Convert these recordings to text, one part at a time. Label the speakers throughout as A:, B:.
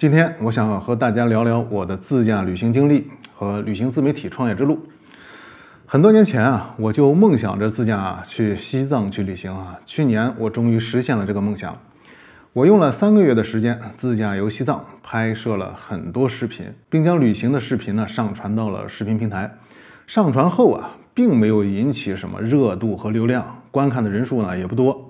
A: 今天我想和大家聊聊我的自驾旅行经历和旅行自媒体创业之路。很多年前啊，我就梦想着自驾去西藏去旅行啊。去年我终于实现了这个梦想。我用了三个月的时间自驾游西藏，拍摄了很多视频，并将旅行的视频呢上传到了视频平台。上传后啊，并没有引起什么热度和流量，观看的人数呢也不多。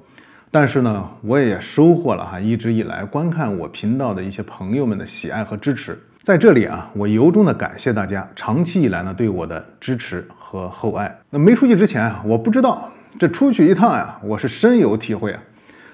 A: 但是呢，我也收获了哈，一直以来观看我频道的一些朋友们的喜爱和支持。在这里啊，我由衷的感谢大家长期以来呢对我的支持和厚爱。那没出去之前啊，我不知道，这出去一趟呀，我是深有体会啊。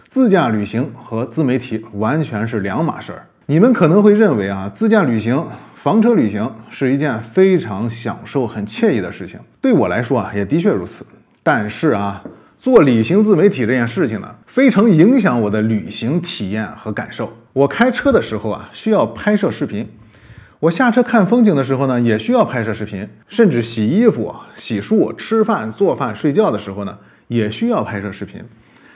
A: 自驾旅行和自媒体完全是两码事儿。你们可能会认为啊，自驾旅行、房车旅行是一件非常享受、很惬意的事情。对我来说啊，也的确如此。但是啊。做旅行自媒体这件事情呢，非常影响我的旅行体验和感受。我开车的时候啊，需要拍摄视频；我下车看风景的时候呢，也需要拍摄视频；甚至洗衣服、洗漱、吃饭、做饭、睡觉的时候呢，也需要拍摄视频。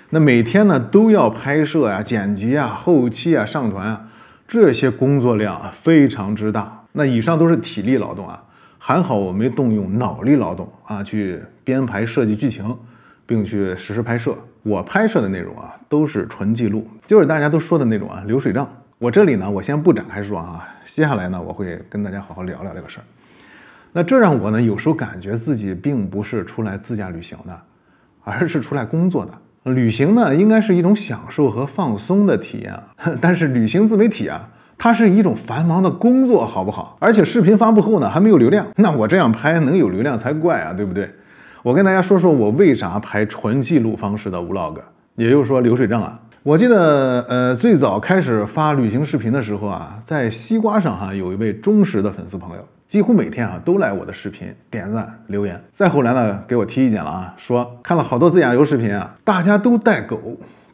A: 那每天呢都要拍摄啊、剪辑啊、后期啊、上传啊，这些工作量啊非常之大。那以上都是体力劳动啊，还好我没动用脑力劳动啊，去编排设计剧情。并去实时拍摄。我拍摄的内容啊，都是纯记录，就是大家都说的那种啊，流水账。我这里呢，我先不展开说啊。接下来呢，我会跟大家好好聊聊这个事儿。那这让我呢，有时候感觉自己并不是出来自驾旅行的，而是出来工作的。旅行呢，应该是一种享受和放松的体验啊。但是旅行自媒体啊，它是一种繁忙的工作，好不好？而且视频发布后呢，还没有流量，那我这样拍能有流量才怪啊，对不对？我跟大家说说我为啥拍纯记录方式的 vlog，也就是说流水账啊。我记得呃最早开始发旅行视频的时候啊，在西瓜上哈有一位忠实的粉丝朋友，几乎每天啊都来我的视频点赞留言。再后来呢，给我提意见了啊，说看了好多自驾游视频啊，大家都带狗，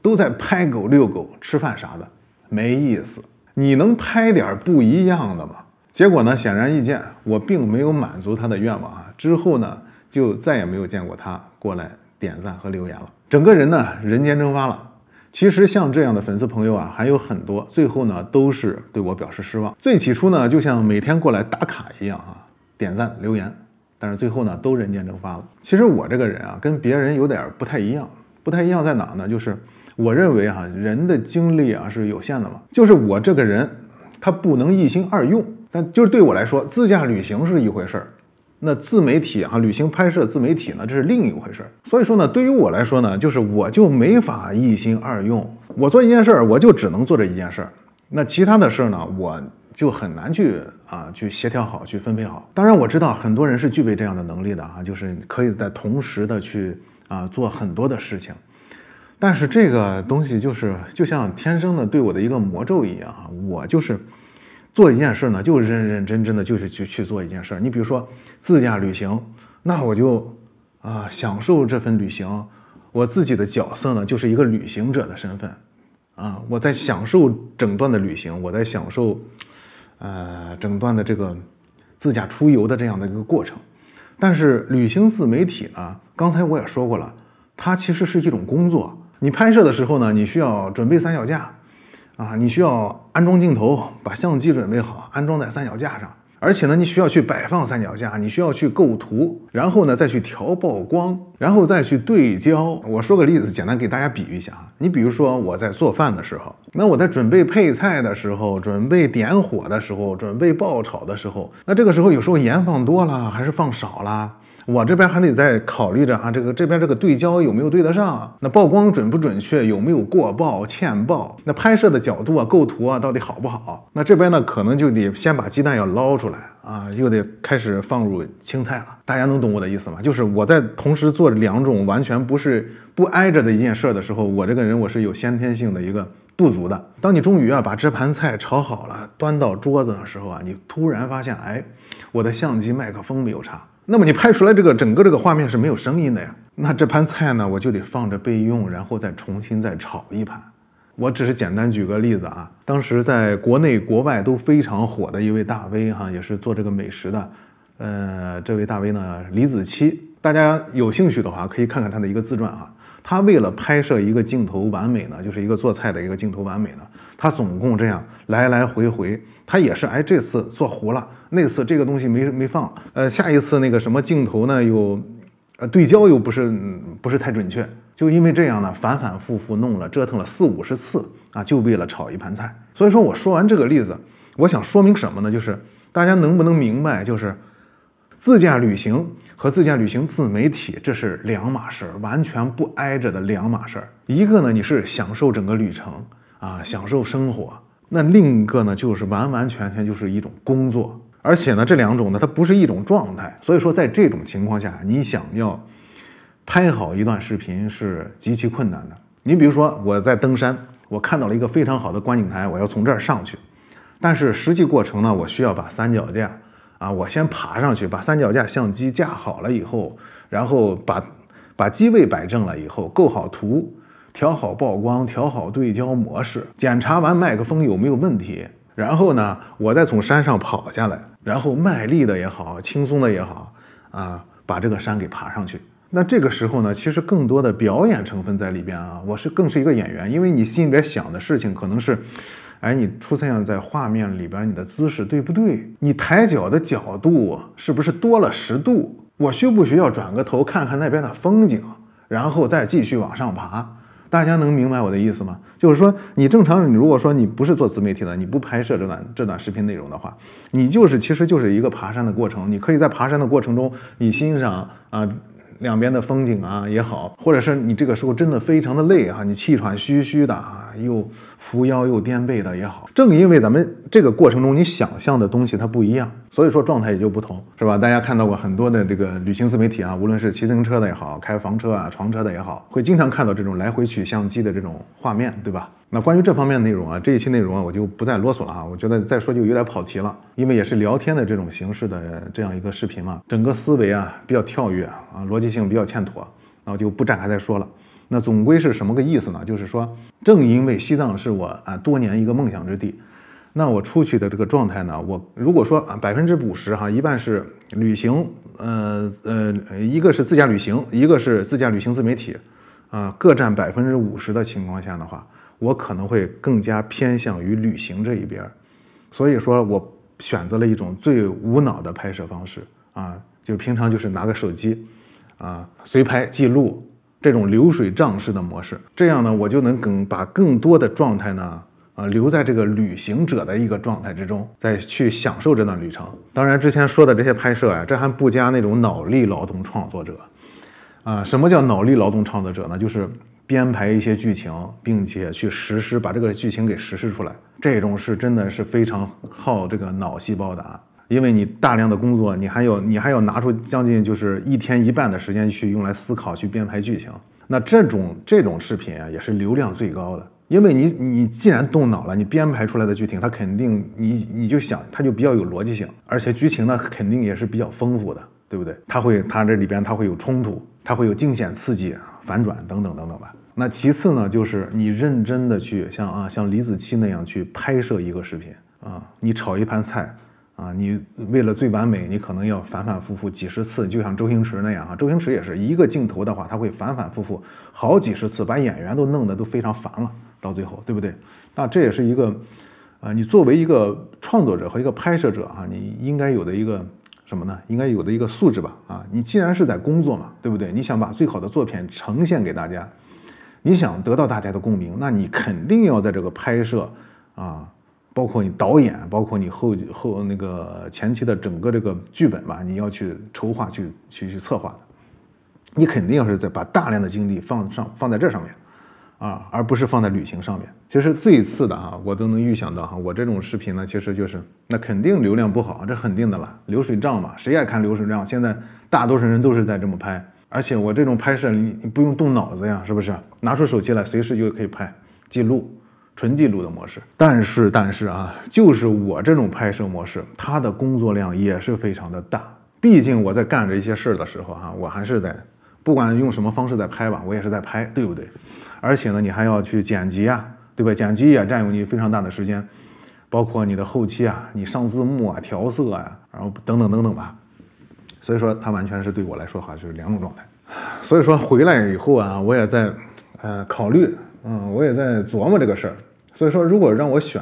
A: 都在拍狗遛狗、吃饭啥的，没意思。你能拍点不一样的吗？结果呢，显而易见，我并没有满足他的愿望啊。之后呢？就再也没有见过他过来点赞和留言了，整个人呢人间蒸发了。其实像这样的粉丝朋友啊还有很多，最后呢都是对我表示失望。最起初呢就像每天过来打卡一样啊点赞留言，但是最后呢都人间蒸发了。其实我这个人啊跟别人有点不太一样，不太一样在哪呢？就是我认为哈人的精力啊是有限的嘛，就是我这个人他不能一心二用，但就是对我来说自驾旅行是一回事儿。那自媒体啊，旅行拍摄自媒体呢，这是另一回事儿。所以说呢，对于我来说呢，就是我就没法一心二用。我做一件事儿，我就只能做这一件事儿。那其他的事儿呢，我就很难去啊去协调好，去分配好。当然我知道很多人是具备这样的能力的啊，就是可以在同时的去啊做很多的事情。但是这个东西就是就像天生的对我的一个魔咒一样啊，我就是。做一件事呢，就认认真真的，就是去去做一件事。你比如说自驾旅行，那我就啊享受这份旅行。我自己的角色呢，就是一个旅行者的身份啊。我在享受整段的旅行，我在享受呃整段的这个自驾出游的这样的一个过程。但是旅行自媒体呢，刚才我也说过了，它其实是一种工作。你拍摄的时候呢，你需要准备三脚架。啊，你需要安装镜头，把相机准备好，安装在三脚架上。而且呢，你需要去摆放三脚架，你需要去构图，然后呢再去调曝光，然后再去对焦。我说个例子，简单给大家比喻一下啊。你比如说我在做饭的时候，那我在准备配菜的时候，准备点火的时候，准备爆炒的时候，那这个时候有时候盐放多了，还是放少了。我这边还得再考虑着啊，这个这边这个对焦有没有对得上？那曝光准不准确？有没有过曝欠曝？那拍摄的角度啊、构图啊，到底好不好？那这边呢，可能就得先把鸡蛋要捞出来啊，又得开始放入青菜了。大家能懂我的意思吗？就是我在同时做两种完全不是不挨着的一件事的时候，我这个人我是有先天性的一个不足的。当你终于啊把这盘菜炒好了，端到桌子的时候啊，你突然发现，哎，我的相机麦克风没有插。那么你拍出来这个整个这个画面是没有声音的呀？那这盘菜呢，我就得放着备用，然后再重新再炒一盘。我只是简单举个例子啊。当时在国内国外都非常火的一位大 V 哈，也是做这个美食的。呃，这位大 V 呢，李子柒，大家有兴趣的话可以看看他的一个自传啊。他为了拍摄一个镜头完美呢，就是一个做菜的一个镜头完美呢，他总共这样来来回回。他也是，哎，这次做糊了，那次这个东西没没放，呃，下一次那个什么镜头呢又，呃，对焦又不是不是太准确，就因为这样呢，反反复复弄了，折腾了四五十次啊，就为了炒一盘菜。所以说我说完这个例子，我想说明什么呢？就是大家能不能明白，就是自驾旅行和自驾旅行自媒体这是两码事儿，完全不挨着的两码事儿。一个呢，你是享受整个旅程啊，享受生活。那另一个呢，就是完完全全就是一种工作，而且呢，这两种呢，它不是一种状态。所以说，在这种情况下，你想要拍好一段视频是极其困难的。你比如说，我在登山，我看到了一个非常好的观景台，我要从这儿上去，但是实际过程呢，我需要把三脚架啊，我先爬上去，把三脚架相机架好了以后，然后把把机位摆正了以后，构好图。调好曝光，调好对焦模式，检查完麦克风有没有问题，然后呢，我再从山上跑下来，然后卖力的也好，轻松的也好，啊，把这个山给爬上去。那这个时候呢，其实更多的表演成分在里边啊，我是更是一个演员，因为你心里边想的事情可能是，哎，你出现在画面里边，你的姿势对不对？你抬脚的角度是不是多了十度？我需不需要转个头看看那边的风景？然后再继续往上爬？大家能明白我的意思吗？就是说，你正常，你如果说你不是做自媒体的，你不拍摄这段这段视频内容的话，你就是其实就是一个爬山的过程。你可以在爬山的过程中，你欣赏啊两边的风景啊也好，或者是你这个时候真的非常的累啊，你气喘吁吁的啊又。扶腰又垫背的也好，正因为咱们这个过程中你想象的东西它不一样，所以说状态也就不同，是吧？大家看到过很多的这个旅行自媒体啊，无论是骑自行车的也好，开房车啊、床车的也好，会经常看到这种来回取相机的这种画面，对吧？那关于这方面的内容啊，这一期内容啊，我就不再啰嗦了啊。我觉得再说就有点跑题了，因为也是聊天的这种形式的这样一个视频嘛，整个思维啊比较跳跃啊，逻辑性比较欠妥，那我就不展开再说了。那总归是什么个意思呢？就是说，正因为西藏是我啊多年一个梦想之地，那我出去的这个状态呢，我如果说啊百分之五十哈，一半是旅行，呃呃，一个是自驾旅行，一个是自驾旅行自媒体，啊，各占百分之五十的情况下的话，我可能会更加偏向于旅行这一边儿，所以说，我选择了一种最无脑的拍摄方式啊，就是平常就是拿个手机啊随拍记录。这种流水账式的模式，这样呢，我就能更把更多的状态呢，啊，留在这个旅行者的一个状态之中，再去享受这段旅程。当然，之前说的这些拍摄啊，这还不加那种脑力劳动创作者，啊，什么叫脑力劳动创作者呢？就是编排一些剧情，并且去实施，把这个剧情给实施出来。这种是真的是非常耗这个脑细胞的啊。因为你大量的工作，你还有你还要拿出将近就是一天一半的时间去用来思考去编排剧情。那这种这种视频啊，也是流量最高的。因为你你既然动脑了，你编排出来的剧情，它肯定你你就想它就比较有逻辑性，而且剧情呢肯定也是比较丰富的，对不对？它会它这里边它会有冲突，它会有惊险刺激、反转等等等等吧。那其次呢，就是你认真的去像啊像李子柒那样去拍摄一个视频啊，你炒一盘菜。啊，你为了最完美，你可能要反反复复几十次，就像周星驰那样啊。周星驰也是一个镜头的话，他会反反复复好几十次，把演员都弄得都非常烦了。到最后，对不对？那这也是一个，呃，你作为一个创作者和一个拍摄者啊，你应该有的一个什么呢？应该有的一个素质吧。啊，你既然是在工作嘛，对不对？你想把最好的作品呈现给大家，你想得到大家的共鸣，那你肯定要在这个拍摄啊。包括你导演，包括你后后那个前期的整个这个剧本吧，你要去筹划、去去去策划的，你肯定要是在把大量的精力放上放在这上面啊，而不是放在旅行上面。其实最次的啊，我都能预想到哈，我这种视频呢，其实就是那肯定流量不好，这肯定的了，流水账嘛，谁爱看流水账？现在大多数人都是在这么拍，而且我这种拍摄你不用动脑子呀，是不是？拿出手机来，随时就可以拍记录。纯记录的模式，但是但是啊，就是我这种拍摄模式，它的工作量也是非常的大。毕竟我在干这些事儿的时候啊，我还是在不管用什么方式在拍吧，我也是在拍，对不对？而且呢，你还要去剪辑啊，对吧？剪辑也占用你非常大的时间，包括你的后期啊，你上字幕啊，调色啊，然后等等等等吧。所以说，它完全是对我来说哈，是两种状态。所以说回来以后啊，我也在呃考虑，嗯，我也在琢磨这个事儿。所以说，如果让我选，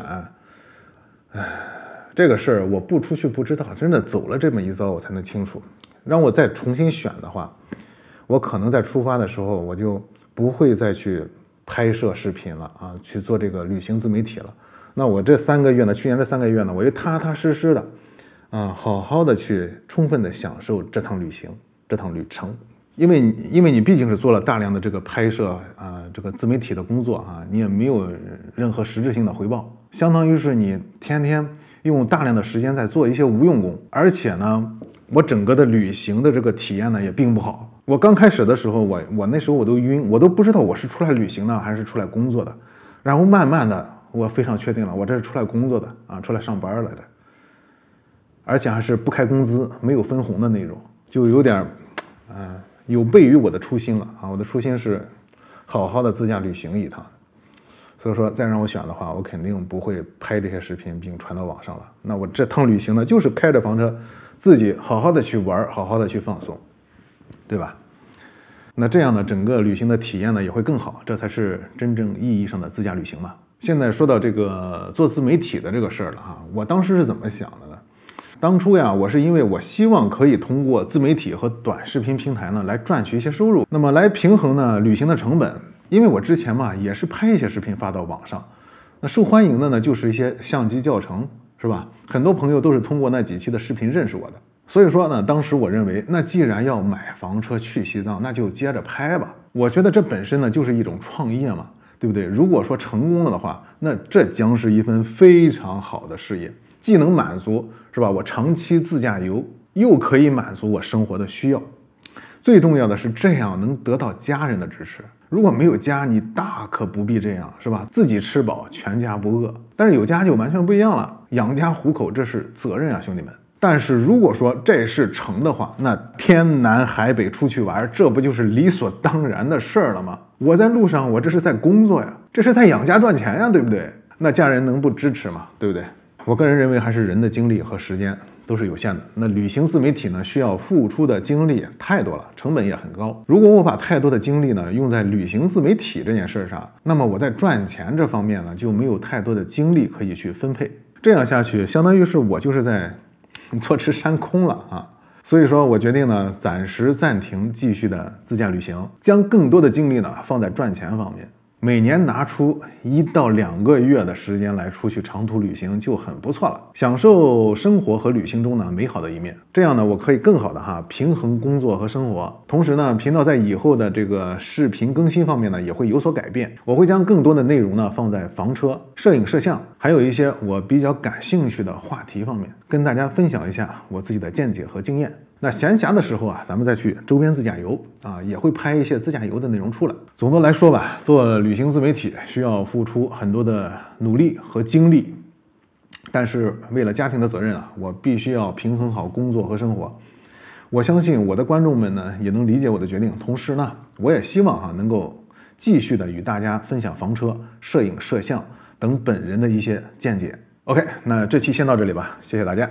A: 哎，这个事儿我不出去不知道，真的走了这么一遭，我才能清楚。让我再重新选的话，我可能在出发的时候我就不会再去拍摄视频了啊，去做这个旅行自媒体了。那我这三个月呢，去年这三个月呢，我就踏踏实实的，啊，好好的去充分的享受这趟旅行，这趟旅程。因为因为你毕竟是做了大量的这个拍摄啊，这个自媒体的工作啊，你也没有任何实质性的回报，相当于是你天天用大量的时间在做一些无用功。而且呢，我整个的旅行的这个体验呢也并不好。我刚开始的时候，我我那时候我都晕，我都不知道我是出来旅行呢还是出来工作的。然后慢慢的，我非常确定了，我这是出来工作的啊，出来上班来的。而且还是不开工资、没有分红的那种，就有点，嗯。有悖于我的初心了啊！我的初心是好好的自驾旅行一趟，所以说再让我选的话，我肯定不会拍这些视频并传到网上了。那我这趟旅行呢，就是开着房车，自己好好的去玩，好好的去放松，对吧？那这样呢，整个旅行的体验呢，也会更好，这才是真正意义上的自驾旅行嘛。现在说到这个做自媒体的这个事儿了啊，我当时是怎么想的呢？当初呀，我是因为我希望可以通过自媒体和短视频平台呢来赚取一些收入，那么来平衡呢旅行的成本。因为我之前嘛也是拍一些视频发到网上，那受欢迎的呢就是一些相机教程，是吧？很多朋友都是通过那几期的视频认识我的。所以说呢，当时我认为，那既然要买房车去西藏，那就接着拍吧。我觉得这本身呢就是一种创业嘛，对不对？如果说成功了的话，那这将是一份非常好的事业，既能满足。是吧？我长期自驾游又可以满足我生活的需要，最重要的是这样能得到家人的支持。如果没有家，你大可不必这样，是吧？自己吃饱，全家不饿。但是有家就完全不一样了，养家糊口这是责任啊，兄弟们。但是如果说这事成的话，那天南海北出去玩，这不就是理所当然的事儿了吗？我在路上，我这是在工作呀，这是在养家赚钱呀，对不对？那家人能不支持吗？对不对？我个人认为，还是人的精力和时间都是有限的。那旅行自媒体呢，需要付出的精力太多了，成本也很高。如果我把太多的精力呢用在旅行自媒体这件事上，那么我在赚钱这方面呢就没有太多的精力可以去分配。这样下去，相当于是我就是在 坐吃山空了啊！所以说我决定呢，暂时暂停继续的自驾旅行，将更多的精力呢放在赚钱方面。每年拿出一到两个月的时间来出去长途旅行就很不错了，享受生活和旅行中呢美好的一面。这样呢，我可以更好的哈平衡工作和生活。同时呢，频道在以后的这个视频更新方面呢，也会有所改变。我会将更多的内容呢放在房车、摄影、摄像，还有一些我比较感兴趣的话题方面，跟大家分享一下我自己的见解和经验。那闲暇的时候啊，咱们再去周边自驾游啊，也会拍一些自驾游的内容出来。总的来说吧，做旅行自媒体需要付出很多的努力和精力，但是为了家庭的责任啊，我必须要平衡好工作和生活。我相信我的观众们呢，也能理解我的决定。同时呢，我也希望哈，能够继续的与大家分享房车、摄影、摄像等本人的一些见解。OK，那这期先到这里吧，谢谢大家。